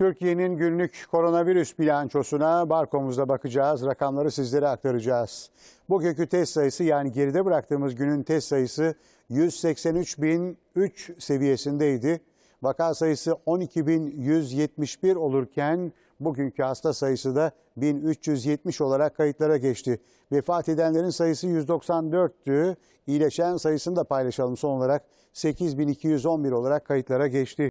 Türkiye'nin günlük koronavirüs bilançosuna barkomuzda bakacağız. Rakamları sizlere aktaracağız. Bugünkü test sayısı yani geride bıraktığımız günün test sayısı 183.003 seviyesindeydi. Vaka sayısı 12.171 olurken bugünkü hasta sayısı da 1370 olarak kayıtlara geçti. Vefat edenlerin sayısı 194'tü. İyileşen sayısını da paylaşalım son olarak 8211 olarak kayıtlara geçti.